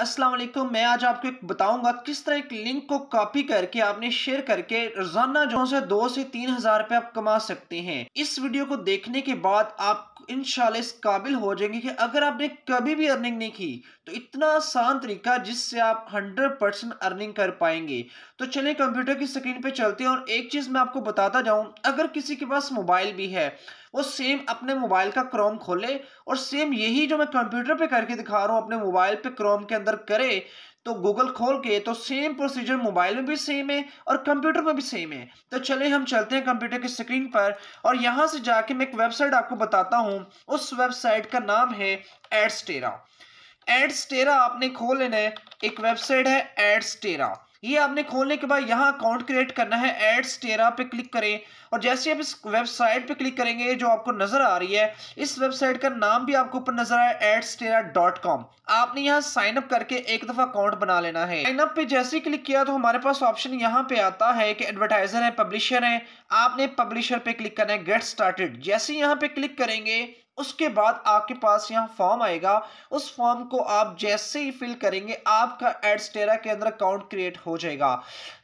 असलम मैं आज आपको एक बताऊंगा किस तरह एक लिंक को कॉपी करके आपने शेयर करके रोजाना जो से दो से तीन हजार रुपये आप कमा सकते हैं इस वीडियो को देखने के बाद आप इनशाला इस काबिल हो जाएंगे कि अगर आपने कभी भी अर्निंग नहीं की तो इतना आसान तरीका जिससे आप 100 परसेंट अर्निंग कर पाएंगे तो चलिए कंप्यूटर की स्क्रीन पे चलते हैं और एक चीज़ मैं आपको बताता जाऊँ अगर किसी के पास मोबाइल भी है वो सेम अपने मोबाइल का क्रोम खोले और सेम यही जो मैं कंप्यूटर पे करके दिखा रहा हूँ अपने मोबाइल पे क्रोम के अंदर करे तो गूगल खोल के तो सेम प्रोसीजर मोबाइल में भी सेम है और कंप्यूटर में भी सेम है तो चले हम चलते हैं कंप्यूटर की स्क्रीन पर और यहाँ से जाके मैं एक वेबसाइट आपको बताता हूँ उस वेबसाइट का नाम है एड्स टेरा आपने खोल लेना है एक वेबसाइट है एड्स टेरा ये आपने खोलने के बाद यहाँ अकाउंट क्रिएट करना है एड्स टेरा पे क्लिक करें और जैसे आप इस वेबसाइट पे क्लिक करेंगे जो आपको नज़र आ रही है इस वेबसाइट का नाम भी आपको ऊपर नज़र आया एड्स टेरा डॉट कॉम आपने यहाँ साइन अप करके एक दफ़ा अकाउंट बना लेना है साइन अप पे जैसे ही क्लिक किया तो हमारे पास ऑप्शन यहाँ पे आता है कि एडवर्टाइजर है पब्लिशर है आपने पब्लिशर पे क्लिक करना है गेट स्टार्टेड जैसे यहाँ पे क्लिक करेंगे उसके बाद आपके पास यहाँ फॉर्म आएगा उस फॉर्म को आप जैसे ही फिल करेंगे आपका एडस्टेरा के अंदर अकाउंट क्रिएट हो जाएगा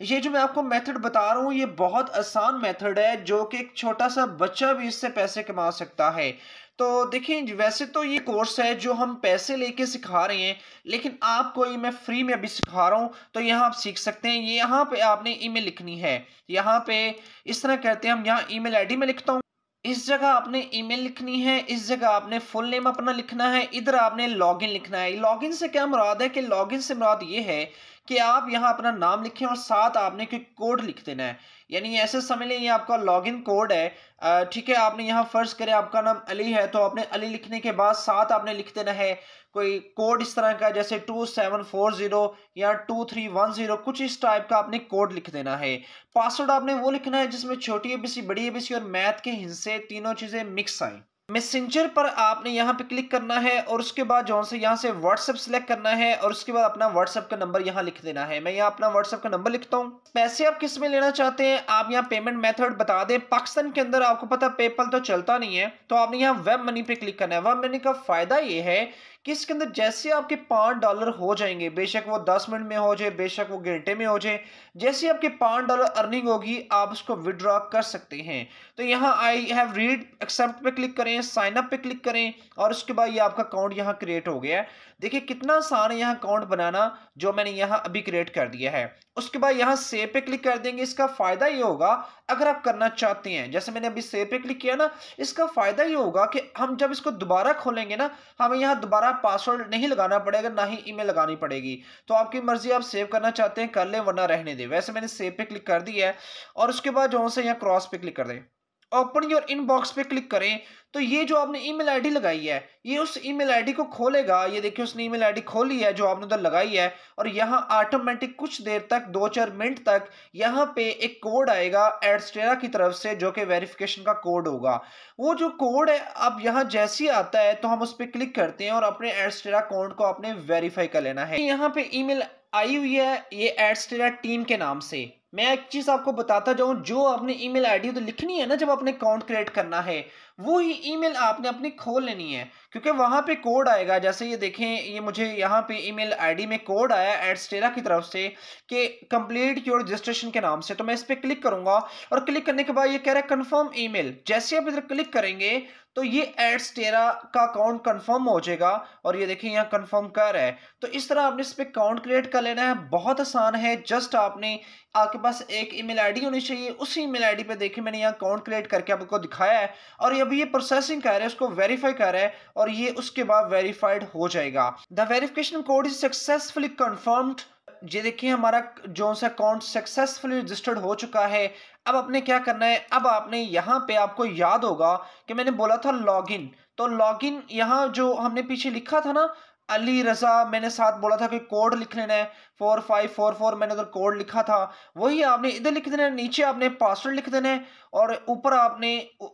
ये जो मैं आपको मेथड बता रहा हूँ ये बहुत आसान मेथड है जो कि एक छोटा सा बच्चा भी इससे पैसे कमा सकता है तो देखिए वैसे तो ये कोर्स है जो हम पैसे लेके सिखा रहे हैं लेकिन आपको ये मैं फ्री में अभी सिखा रहा हूँ तो यहाँ आप सीख सकते हैं यहाँ पे आपने ईमेल लिखनी है यहाँ पे इस तरह कहते हैं हम यहाँ ईमेल आईडी में लिखता हूँ इस जगह आपने ईमेल लिखनी है इस जगह आपने फुल नेम अपना लिखना है इधर आपने लॉगिन लिखना है लॉगिन से क्या मुराद है कि लॉगिन से मुराद ये है कि आप यहाँ अपना नाम लिखें और साथ आपने कोई कोड लिख देना है यानी ऐसे समझ लें ये आपका लॉगिन कोड है ठीक है आपने यहाँ फर्ज करें आपका नाम अली है तो आपने अली लिखने के बाद साथ आपने लिख देना है कोई कोड इस तरह का जैसे टू सेवन फोर जीरो या टू थ्री वन जीरो कुछ इस टाइप का आपने कोड लिख देना है पासवर्ड आपने वो लिखना है जिसमें छोटी एबीसी बड़ी एबीसी और मैथ के हिस्से तीनों चीज़ें मिक्स आएँ मैसेंजर पर आपने यहाँ पे क्लिक करना है और उसके बाद जो से यहाँ से व्हाट्सअप सेलेक्ट करना है और उसके बाद अपना व्हाट्सअप का नंबर यहाँ लिख देना है मैं यहाँ अपना व्हाट्सअप का नंबर लिखता हूँ पैसे आप किस में लेना चाहते हैं आप यहाँ पेमेंट मेथड बता दें पाकिस्तान के अंदर आपको पता पेपल तो चलता नहीं है तो आपने यहाँ वेब मनी पे क्लिक करना है वेब मनी का फायदा ये है कि इसके अंदर जैसे आपके पाँच डॉलर हो जाएंगे बेशक वो दस मिनट में हो जाए बेशक वो घंटे में हो जाए जैसे आपके पाँच डॉलर अर्निंग होगी आप उसको विड्रॉ कर सकते हैं तो यहाँ आई हैव रीड एक्सेप्ट पे क्लिक करें साइनअप पे क्लिक करें और उसके बाद ये आपका अकाउंट यहाँ क्रिएट हो गया देखिए कितना आसान है यहाँ अकाउंट बनाना जो मैंने यहाँ अभी क्रिएट कर दिया है उसके बाद यहाँ सेव पे क्लिक कर देंगे इसका फ़ायदा ये होगा अगर आप करना चाहते हैं जैसे मैंने अभी सेव पे क्लिक किया ना इसका फ़ायदा ये होगा कि हम जब इसको दोबारा खोलेंगे ना हमें यहाँ दोबारा है पासवर्ड नहीं लगाना पड़ेगा ना ही ईमेल लगानी पड़ेगी तो आपकी मर्जी आप सेव करना चाहते हैं कर लें वरना रहने दें वैसे मैंने सेव पे क्लिक कर दिया है और उसके बाद जो से यहाँ क्रॉस पे क्लिक कर दें ओपन योर इनबॉक्स पे क्लिक करें तो ये जो आपने ईमेल आईडी लगाई है ये उस ईमेल आईडी को खोलेगा ये देखिए उसने ईमेल आईडी खोली है जो आपने उधर लगाई है और यहाँ ऑटोमेटिक कुछ देर तक दो चार मिनट तक यहाँ पे एक कोड आएगा एडस्टेरा की तरफ से जो कि वेरिफिकेशन का कोड होगा वो जो कोड है अब यहाँ जैसे ही आता है तो हम उस पर क्लिक करते हैं और अपने एडस्टेरा कोड को आपने वेरीफाई कर लेना है यहाँ पे ई आई हुई है ये एडस्टेरा टीम के नाम से मैं एक चीज़ आपको बताता जाऊं जो आपने ईमेल आईडी तो लिखनी है ना जब आपने अकाउंट क्रिएट करना है वो ही ईमेल आपने अपनी खोल लेनी है क्योंकि वहां पे कोड आएगा जैसे ये देखें ये मुझे यहाँ पे ईमेल आईडी में कोड आया एडस्टेरा की तरफ से कि कंप्लीट योर रजिस्ट्रेशन के नाम से तो मैं इस पर क्लिक करूंगा और क्लिक करने के बाद ये कह रहा है कन्फर्म ई जैसे आप इधर क्लिक करेंगे तो ये एड्स टेरा का अकाउंट कंफर्म हो जाएगा और ये देखिए यहाँ कंफर्म कर है तो इस तरह आपने इस पर अकाउंट क्रिएट कर लेना है बहुत आसान है जस्ट आपने आपके पास एक ईमेल आईडी होनी चाहिए उसी ईमेल आईडी पे देखिए मैंने यहाँ अकाउंट क्रिएट करके आपको दिखाया है और ये अभी ये प्रोसेसिंग कर रहा है उसको वेरीफाई कर रहा है और ये उसके बाद वेरीफाइड हो जाएगा the verification code is successfully confirmed ये देखिए हमारा जो सा अकाउंट सक्सेसफुली रजिस्टर्ड हो चुका है अब आपने क्या करना है अब आपने यहाँ पे आपको याद होगा कि मैंने बोला था लॉगिन तो लॉगिन यहाँ जो हमने पीछे लिखा था ना अली रज़ा मैंने साथ बोला था कि कोड लिख लेना है फोर फाइव फोर फोर मैंने उधर कोड लिखा था वही आपने इधर लिख देना है नीचे आपने पासवर्ड लिख देना है और ऊपर आपने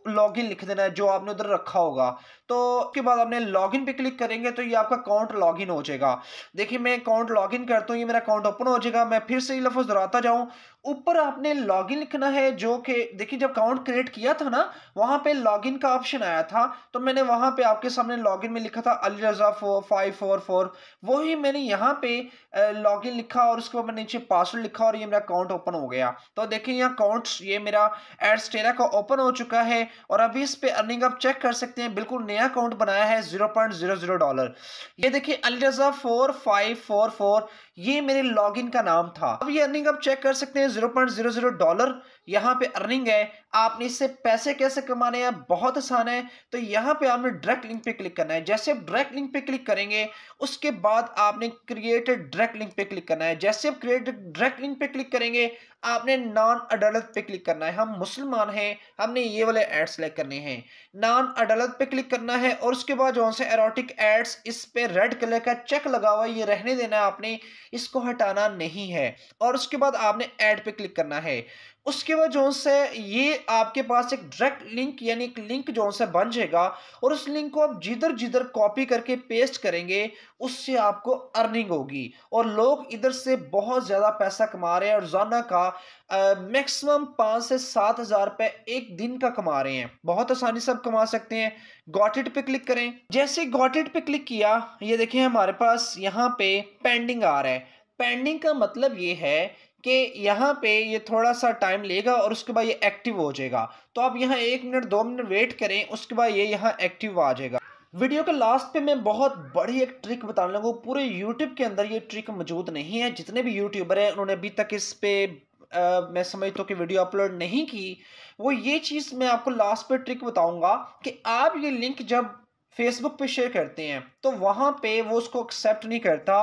लॉगिन लिख देना है जो आपने उधर रखा होगा तो उसके बाद आपने लॉगिन पे क्लिक करेंगे तो ये आपका अकाउंट लॉगिन हो जाएगा देखिए मैं अकाउंट लॉगिन करता हूँ ये मेरा अकाउंट ओपन हो जाएगा मैं फिर से ये लफ्ज़ दोहराता जाऊँ ऊपर आपने लॉगिन लिखना है जो कि देखिए जब अकाउंट क्रिएट किया था ना वहाँ पे लॉगिन का ऑप्शन आया था तो मैंने वहाँ पे आपके सामने लॉगिन में लिखा था Ali Raza four five four four वही मैंने यहाँ पे इन लिखा और उसके ऊपर नीचे पासवर्ड लिखा और ये मेरा अकाउंट ओपन हो गया तो देखिए यहाँ अकाउंट ये मेरा टेरा का ओपन हो चुका है और अभी इस पर अर्निंग आप चेक कर सकते हैं बिल्कुल नया अकाउंट बनाया है zero point zero zero dollar ये देखिए Alraza four five four four ये मेरे लॉगिन का नाम था अब ये अर्निंग आप चेक कर सकते हैं zero point zero zero dollar यहाँ पे अर्निंग है आपने इससे पैसे कैसे कमाने हैं बहुत आसान है तो यहाँ पे आपने डायरेक्ट लिंक पे क्लिक करना है जैसे आप डायरेक्ट लिंक पे क्लिक करेंगे उसके बाद आपने क्रिएट डायरेक्ट लिंक पे क्लिक करना है जैसे आप क्रिएट डायरेक्ट लिंक पे क्लिक करेंगे आपने नॉन अडालत पे क्लिक करना है हम मुसलमान हैं हमने ये वाले एड सेलेक्ट करने हैं नॉन अडालत पे क्लिक करना है और उसके बाद जो एरोटिक एड्स इस पे रेड कलर का चेक लगा हुआ ये रहने देना है आपने इसको हटाना नहीं है और उसके बाद आपने एड पे क्लिक करना है उसके बाद जो से ये आपके पास एक डायरेक्ट लिंक यानी एक लिंक जो से बन जाएगा और उस लिंक को आप जिधर जिधर कॉपी करके पेस्ट करेंगे उससे आपको अर्निंग होगी और लोग इधर से बहुत ज़्यादा पैसा कमा रहे हैं और जाना का मैक्सिमम पाँच से सात हज़ार रुपये एक दिन का कमा रहे हैं बहुत आसानी से आप कमा सकते हैं गॉटेड पे क्लिक करें जैसे गॉटेड पे क्लिक किया ये देखें हमारे पास यहाँ पे पेंडिंग आ रहा है पेंडिंग का मतलब ये है कि यहाँ पे ये थोड़ा सा टाइम लेगा और उसके बाद ये एक्टिव हो जाएगा तो आप यहाँ एक मिनट दो मिनट वेट करें उसके बाद ये यहाँ एक्टिव आ जाएगा वीडियो के लास्ट पे मैं बहुत बड़ी एक ट्रिक बताने लगा पूरे यूट्यूब के अंदर ये ट्रिक मौजूद नहीं है जितने भी यूट्यूबर हैं उन्होंने अभी तक इस पे मैं समझता हूँ कि वीडियो अपलोड नहीं की वो ये चीज़ मैं आपको लास्ट पर ट्रिक बताऊंगा कि आप ये लिंक जब फेसबुक पे शेयर करते हैं तो वहाँ पे वो उसको एक्सेप्ट नहीं करता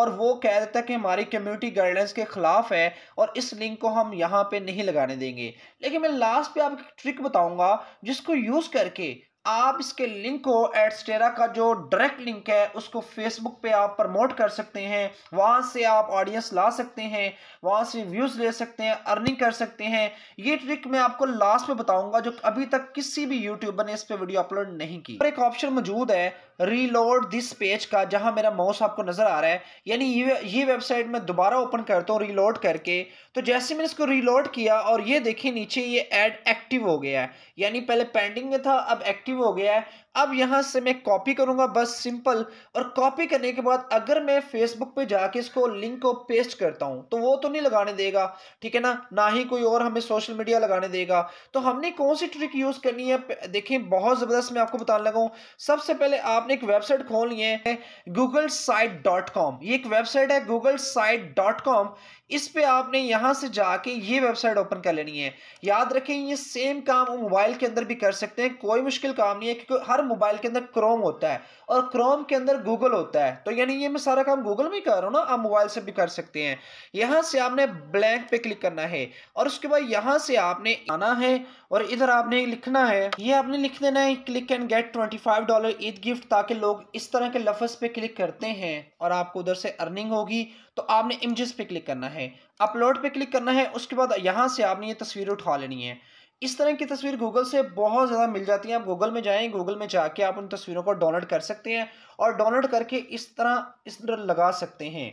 और वो कह देता है कि हमारी कम्युनिटी गाइडलाइंस के ख़िलाफ़ है और इस लिंक को हम यहाँ पे नहीं लगाने देंगे लेकिन मैं लास्ट पे आपको ट्रिक बताऊँगा जिसको यूज़ करके आप इसके लिंक को एडस्टेरा का जो डायरेक्ट लिंक है उसको फेसबुक पे आप प्रमोट कर सकते हैं वहाँ से आप ऑडियंस ला सकते हैं वहाँ से व्यूज़ ले सकते हैं अर्निंग कर सकते हैं ये ट्रिक मैं आपको लास्ट में बताऊंगा जो अभी तक किसी भी यूट्यूबर ने इस पर वीडियो अपलोड नहीं की और एक ऑप्शन मौजूद है रीलोड दिस पेज का जहाँ मेरा माउस आपको नज़र आ रहा है यानी ये ये वेबसाइट मैं दोबारा ओपन करता हूँ रीलोड करके तो जैसे मैंने इसको रीलोड किया और ये देखिए नीचे ये एड एक्टिव हो गया है यानी पहले पेंडिंग में था अब एक्टिव पॉजिटिव हो गया है अब यहां से मैं कॉपी करूंगा बस सिंपल और कॉपी करने के बाद अगर मैं फेसबुक पे जाके इसको लिंक को पेस्ट करता हूं तो वो तो नहीं लगाने देगा ठीक है ना ना ही कोई और हमें सोशल मीडिया लगाने देगा तो हमने कौन सी ट्रिक यूज़ करनी है देखिए बहुत ज़बरदस्त मैं आपको बताने लगा सबसे पहले आपने एक वेबसाइट खोल ली है गूगल साइट डॉट कॉम ये एक वेबसाइट है गूगल साइट डॉट कॉम इस पर आपने यहां से जाके ये वेबसाइट ओपन कर लेनी है याद रखें ये सेम काम मोबाइल के अंदर भी कर सकते हैं कोई मुश्किल काम नहीं है क्योंकि हर मोबाइल के अंदर क्रोम होता है और क्रोम के अंदर गूगल होता है तो यानी ये मैं सारा काम गूगल में कर रहा हूँ ना आप मोबाइल से भी कर सकते हैं यहाँ से आपने ब्लैंक पे क्लिक करना है और उसके बाद यहाँ से आपने आना है और इधर आपने लिखना है ये आपने लिख देना है click and get twenty five dollar Eid gift ताकि लोग इस तरह के लफज पे क्लिक करते हैं और आपको उधर से अर्निंग होगी तो आपने इमेजेस पे क्लिक करना है अपलोड पे क्लिक करना है उसके बाद यहाँ से आपने ये तस्वीर उठा लेनी है इस तरह की तस्वीर गूगल से बहुत ज़्यादा मिल जाती है आप गूगल में जाएं गूगल में जाके आप उन तस्वीरों को डाउनलोड कर सकते हैं और डाउनलोड करके इस तरह इस तरह लगा सकते हैं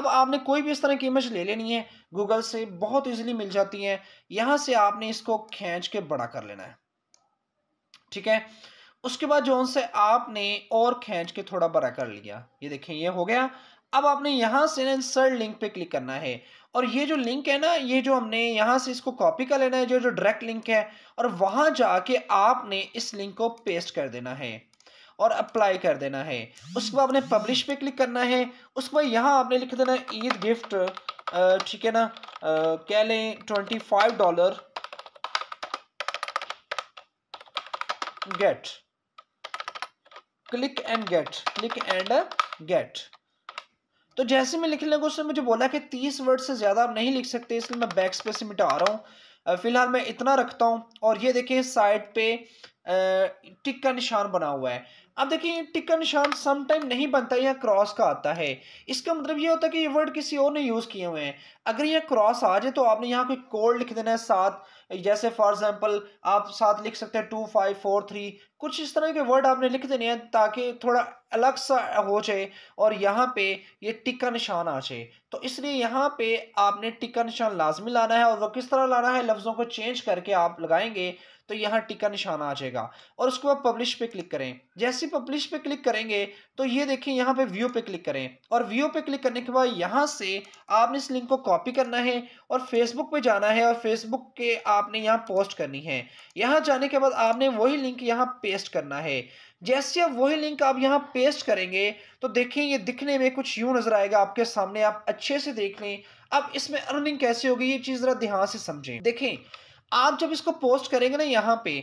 अब आपने कोई भी इस तरह की इमेज ले लेनी है गूगल से बहुत ईजिली मिल जाती है यहाँ से आपने इसको खींच के बड़ा कर लेना है ठीक है उसके बाद जो उनसे आपने और खींच के थोड़ा बड़ा कर लिया ये देखें ये हो गया अब आपने यहाँ से इंसर्ट लिंक पे क्लिक करना है और ये जो लिंक है ना ये जो हमने यहाँ से इसको कॉपी कर लेना है जो जो डायरेक्ट लिंक है और वहाँ जाके आपने इस लिंक को पेस्ट कर देना है और अप्लाई कर देना है उसके बाद आपने पब्लिश पे क्लिक करना है उसके बाद यहाँ आपने लिख देना ईद गिफ्ट ठीक है ना कह लें twenty five dollar get click and get click and get तो जैसे मैं लिखने लगा उसने मुझे बोला कि तीस वर्ड से ज़्यादा आप नहीं लिख सकते इसलिए मैं बैक स्पेस मिटा रहा हूँ फिलहाल मैं इतना रखता हूँ और ये देखें साइड पे टिक का निशान बना हुआ है अब देखिए टिक का निशान समटाइम नहीं बनता यहाँ क्रॉस का आता है इसका मतलब ये होता है कि ये वर्ड किसी और ने यूज़ किए हुए हैं अगर ये क्रॉस आ जाए तो आपने यहाँ कोई कोड लिख देना है साथ जैसे फॉर एग्जांपल आप साथ लिख सकते हैं टू फाइव फोर थ्री कुछ इस तरह के वर्ड आपने लिख देने हैं ताकि थोड़ा अलग सा हो जाए और यहाँ पे ये टिक का निशान आ जाए तो इसलिए यहाँ पे आपने टिक का निशान लाजमी लाना है और वह किस तरह लाना है लफ्ज़ों को चेंज करके आप लगाएंगे तो यहाँ टिका निशान आ जाएगा और उसके बाद पब्लिश पे क्लिक करें जैसे पब्लिश पे क्लिक करेंगे तो ये देखें यहाँ पे व्यू पे क्लिक करें और व्यू पे क्लिक करने के बाद यहाँ से आपने इस लिंक को कॉपी करना है और फेसबुक पे जाना है और फेसबुक के आपने यहाँ पोस्ट करनी है यहाँ जाने के बाद आपने वही लिंक यहाँ पेस्ट करना है जैसे आप वही लिंक आप यहाँ पेस्ट करेंगे तो देखें ये दिखने में कुछ यूँ नज़र आएगा आपके सामने आप अच्छे से देख लें अब इसमें अर्निंग कैसे होगी ये चीज़ ज़रा ध्यान से समझें देखें आप जब इसको पोस्ट करेंगे ना यहाँ पे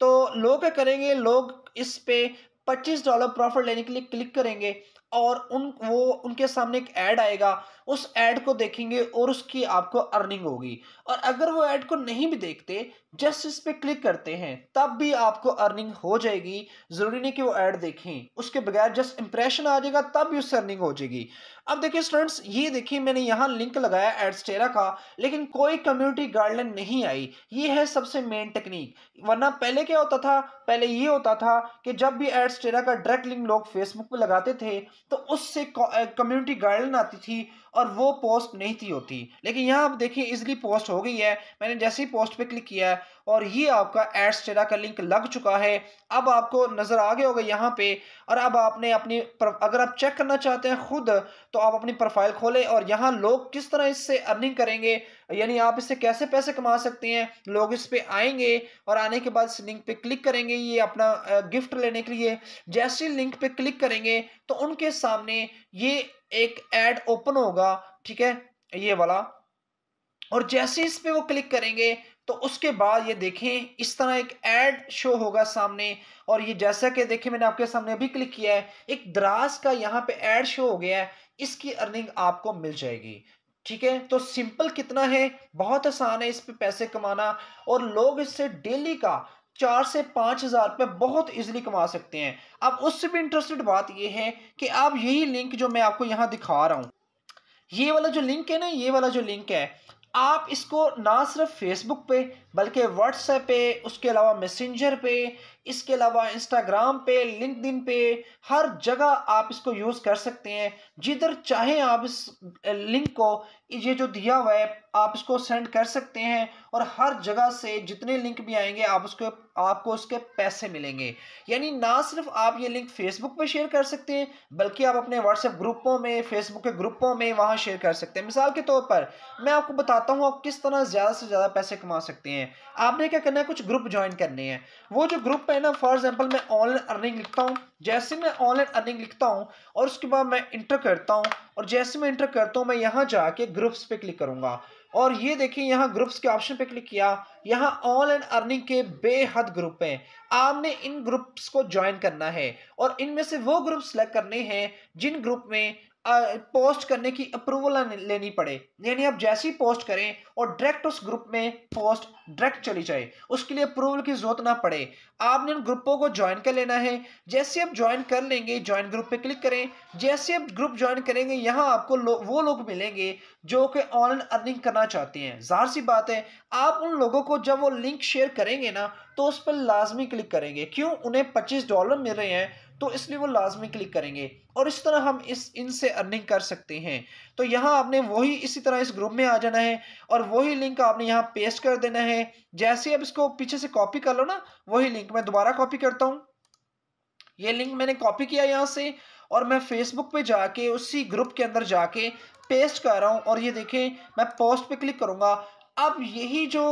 तो लोग क्या करेंगे लोग इस पे पच्चीस डॉलर प्रॉफिट लेने के लिए क्लिक करेंगे और उन वो उनके सामने एक ऐड आएगा उस ऐड को देखेंगे और उसकी आपको अर्निंग होगी और अगर वो ऐड को नहीं भी देखते जस्ट इस पर क्लिक करते हैं तब भी आपको अर्निंग हो जाएगी ज़रूरी नहीं कि वो एड देखें उसके बगैर जस्ट इंप्रेशन आ जाएगा तब भी उससे अर्निंग हो जाएगी अब देखिए स्टूडेंट्स ये देखिए मैंने यहाँ लिंक लगाया एडस्टेरा का लेकिन कोई कम्युनिटी गाइडलाइन नहीं आई ये है सबसे मेन टेक्निक वरना पहले क्या होता था पहले ये होता था कि जब भी एडस्टेरा का डायरेक्ट लिंक लोग फेसबुक पर लगाते थे तो उससे कम्युनिटी गाइडलाइन आती थी और वो पोस्ट नहीं थी होती लेकिन यहाँ आप देखिए इजिली पोस्ट हो गई है मैंने जैसे ही पोस्ट पे क्लिक किया है और ये आपका एड्स चेरा का लिंक लग चुका है अब आपको नज़र आ गया होगा यहाँ पे और अब आपने अपनी अगर आप चेक करना चाहते हैं खुद तो आप अपनी प्रोफाइल खोलें और यहाँ लोग किस तरह इससे अर्निंग करेंगे यानी आप इससे कैसे पैसे कमा सकते हैं लोग इस पर आएंगे और आने के बाद इस लिंक पे क्लिक करेंगे ये अपना गिफ्ट लेने के लिए जैसे लिंक पे क्लिक करेंगे तो उनके सामने ये एक एड ओपन होगा ठीक है ये वाला और जैसे इस पे वो क्लिक करेंगे तो उसके बाद ये देखें इस तरह एक एड शो होगा सामने और ये जैसा कि देखें मैंने आपके सामने अभी क्लिक किया है एक द्रास का यहाँ पे एड शो हो गया है इसकी अर्निंग आपको मिल जाएगी ठीक है तो सिंपल कितना है बहुत आसान है इस पे पैसे कमाना और लोग इससे डेली का चार से पाँच हज़ार रुपये बहुत ईजिली कमा सकते हैं अब उससे भी इंटरेस्टेड बात यह है कि आप यही लिंक जो मैं आपको यहाँ दिखा रहा हूँ ये वाला जो लिंक है ना ये वाला जो लिंक है आप इसको ना सिर्फ फेसबुक पे बल्कि व्हाट्सएप पे उसके अलावा मैसेंजर पे इसके अलावा इंस्टाग्राम पे लिंकडिन पे हर जगह आप इसको यूज़ कर सकते हैं जिधर चाहे आप इस लिंक को ये जो दिया हुआ है आप इसको सेंड कर सकते हैं और हर जगह से जितने लिंक भी आएंगे आप उसको आपको उसके पैसे मिलेंगे यानी ना सिर्फ आप ये लिंक फेसबुक पे शेयर कर सकते हैं बल्कि आप अपने व्हाट्सएप ग्रुपों में फेसबुक के ग्रुपों में वहाँ शेयर कर सकते हैं मिसाल के तौर पर मैं आपको बताता हूँ आप किस तरह ज़्यादा से ज़्यादा पैसे कमा सकते हैं हैं आपने क्या करना है कुछ ग्रुप ज्वाइन करने हैं वो जो ग्रुप है ना फॉर एग्जाम्पल मैं ऑनलाइन अर्निंग लिखता हूँ जैसे मैं ऑनलाइन अर्निंग लिखता हूँ और उसके बाद मैं इंटर करता हूँ और जैसे मैं इंटर करता हूँ मैं यहाँ जाके ग्रुप्स पे क्लिक करूँगा और ये देखिए यहाँ ग्रुप्स के ऑप्शन पे क्लिक किया यहाँ ऑनलाइन अर्निंग के बेहद ग्रुप हैं आपने इन ग्रुप्स को ज्वाइन करना है और इनमें से वो ग्रुप सेलेक्ट करने हैं जिन ग्रुप में पोस्ट करने की अप्रूवल लेनी पड़े यानी आप जैसी पोस्ट करें और डायरेक्ट उस ग्रुप में पोस्ट डायरेक्ट चली जाए उसके लिए अप्रूवल की जरूरत ना पड़े आपने उन ग्रुपों को ज्वाइन कर लेना है जैसे आप ज्वाइन कर लेंगे ज्वाइन ग्रुप पे क्लिक करें जैसे आप ग्रुप ज्वाइन करेंगे यहाँ आपको लो, वो लोग मिलेंगे जो कि ऑनलाइन अर्निंग करना चाहते हैं जाहिर सी बात है आप उन लोगों को जब वो लिंक शेयर करेंगे ना तो उस पर लाजमी क्लिक करेंगे क्यों उन्हें पच्चीस डॉलर मिल रहे हैं तो इसलिए वो लाजमी क्लिक करेंगे और इस तरह हम इस इनसे अर्निंग कर सकते हैं तो यहाँ आपने वही इसी तरह इस ग्रुप में आ जाना है और वही लिंक आपने यहाँ पेस्ट कर देना है जैसे आप इसको पीछे से कॉपी कर लो ना वही लिंक मैं दोबारा कॉपी करता हूँ ये लिंक मैंने कॉपी किया यहाँ से और मैं फेसबुक पे जाके उसी ग्रुप के अंदर जाके पेस्ट कर रहा हूँ और ये देखें मैं पोस्ट पे क्लिक करूँगा अब यही जो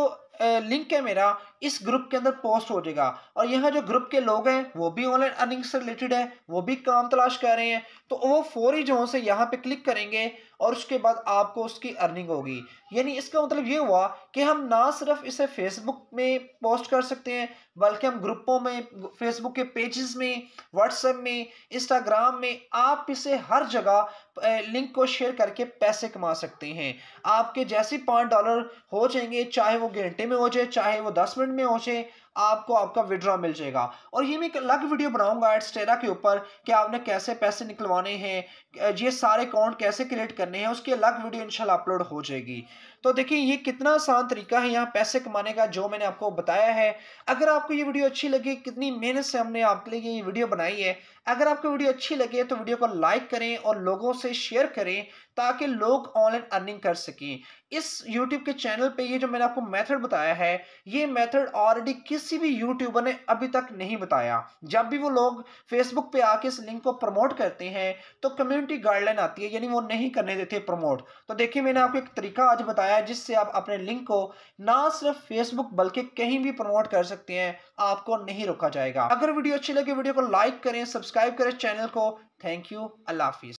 लिंक है मेरा इस ग्रुप के अंदर पोस्ट हो जाएगा और यहाँ जो ग्रुप के लोग हैं वो भी ऑनलाइन अर्निंग से रिलेटेड है वो भी काम तलाश कर रहे हैं तो वो फौरी जो से यहाँ पे क्लिक करेंगे और उसके बाद आपको उसकी अर्निंग होगी यानी इसका मतलब ये हुआ कि हम ना सिर्फ इसे फेसबुक में पोस्ट कर सकते हैं बल्कि हम ग्रुपों में फेसबुक के पेजेस में व्हाट्सएप में इंस्टाग्राम में आप इसे हर जगह लिंक को शेयर करके पैसे कमा सकते हैं आपके जैसे पाँच डॉलर हो जाएंगे चाहे वो घंटे में हो जाए चाहे वो दस मिनट में हो जाए आपको आपका विड्रा मिल जाएगा और ये मैं एक अलग वीडियो बनाऊंगा स्टेरा के ऊपर कि आपने कैसे पैसे निकलवाने हैं ये सारे अकाउंट कैसे क्रिएट करने हैं उसकी अलग वीडियो इंशाल्लाह अपलोड हो जाएगी तो देखिए ये कितना आसान तरीका है यहाँ पैसे कमाने का जो मैंने आपको बताया है अगर आपको ये वीडियो अच्छी लगी कितनी मेहनत से हमने आपके लिए ये वीडियो बनाई है अगर आपको वीडियो अच्छी लगे तो वीडियो को लाइक करें और लोगों से शेयर करें ताकि लोग ऑनलाइन अर्निंग कर सकें इस यूट्यूब के चैनल पे ये जो मैंने आपको मेथड बताया है ये मेथड ऑलरेडी किस किसी भी यूट्यूबर ने अभी तक नहीं बताया जब भी वो लोग फेसबुक पे आके इस लिंक को प्रमोट करते हैं तो कम्युनिटी गाइडलाइन आती है यानी वो नहीं करने देते प्रमोट तो देखिए मैंने आपको एक तरीका आज बताया जिससे आप अपने लिंक को ना सिर्फ फेसबुक बल्कि कहीं भी प्रमोट कर सकते हैं आपको नहीं रोका जाएगा अगर वीडियो अच्छी लगे वीडियो को लाइक करें सब्सक्राइब करें चैनल को थैंक यू अल्लाह हाफिज